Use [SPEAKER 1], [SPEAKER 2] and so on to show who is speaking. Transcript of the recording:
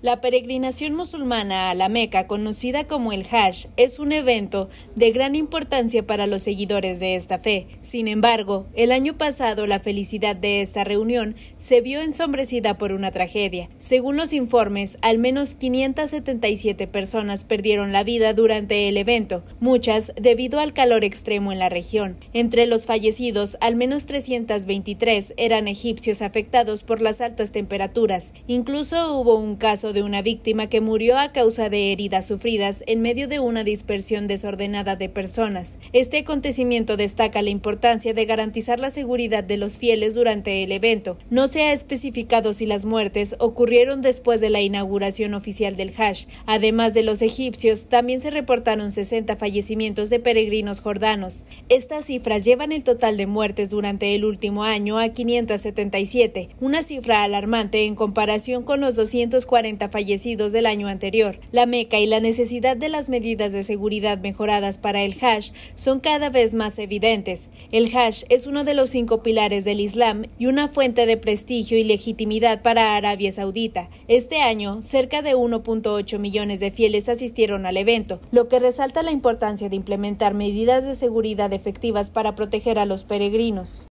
[SPEAKER 1] La peregrinación musulmana a la Meca, conocida como el Hajj, es un evento de gran importancia para los seguidores de esta fe. Sin embargo, el año pasado la felicidad de esta reunión se vio ensombrecida por una tragedia. Según los informes, al menos 577 personas perdieron la vida durante el evento, muchas debido al calor extremo en la región. Entre los fallecidos, al menos 323 eran egipcios afectados por las altas temperaturas. Incluso hubo un caso de una víctima que murió a causa de heridas sufridas en medio de una dispersión desordenada de personas. Este acontecimiento destaca la importancia de garantizar la seguridad de los fieles durante el evento. No se ha especificado si las muertes ocurrieron después de la inauguración oficial del Hajj. Además de los egipcios, también se reportaron 60 fallecimientos de peregrinos jordanos. Estas cifras llevan el total de muertes durante el último año a 577, una cifra alarmante en comparación con los 240 fallecidos del año anterior. La Meca y la necesidad de las medidas de seguridad mejoradas para el hash son cada vez más evidentes. El hash es uno de los cinco pilares del Islam y una fuente de prestigio y legitimidad para Arabia Saudita. Este año, cerca de 1.8 millones de fieles asistieron al evento, lo que resalta la importancia de implementar medidas de seguridad efectivas para proteger a los peregrinos.